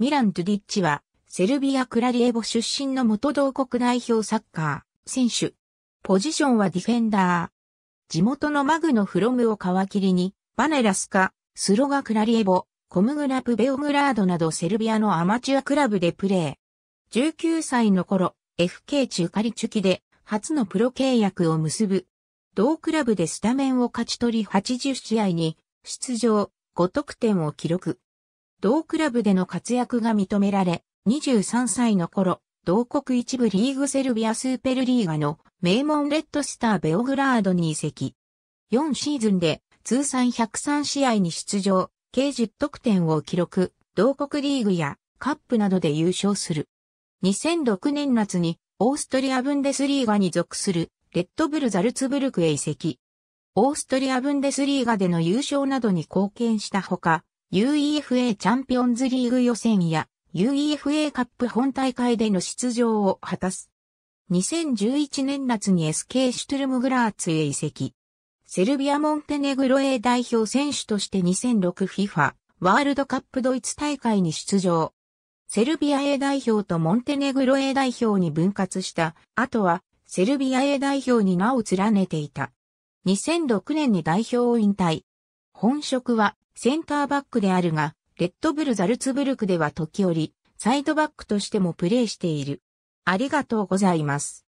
ミラン・トゥディッチは、セルビア・クラリエボ出身の元同国代表サッカー選手。ポジションはディフェンダー。地元のマグノ・フロムを皮切りに、バネラスカ、スロガ・クラリエボ、コムグラプ・ベオグラードなどセルビアのアマチュアクラブでプレー。19歳の頃、FK 中カリチュキで初のプロ契約を結ぶ。同クラブでスタメンを勝ち取り80試合に出場、5得点を記録。同クラブでの活躍が認められ、23歳の頃、同国一部リーグセルビアスーペルリーガの名門レッドスターベオグラードに移籍。4シーズンで通算103試合に出場、計10得点を記録、同国リーグやカップなどで優勝する。2006年夏にオーストリアブンデスリーガに属するレッドブルザルツブルクへ移籍。オーストリアブンデスリーガでの優勝などに貢献したほか、UEFA チャンピオンズリーグ予選や UEFA カップ本大会での出場を果たす。2011年夏に SK シュトゥルムグラーツへ移籍。セルビア・モンテネグロ A 代表選手として 2006FIFA ワールドカップドイツ大会に出場。セルビア A 代表とモンテネグロ A 代表に分割した後はセルビア A 代表に名を連ねていた。2006年に代表を引退。本職はセンターバックであるが、レッドブルザルツブルクでは時折、サイドバックとしてもプレーしている。ありがとうございます。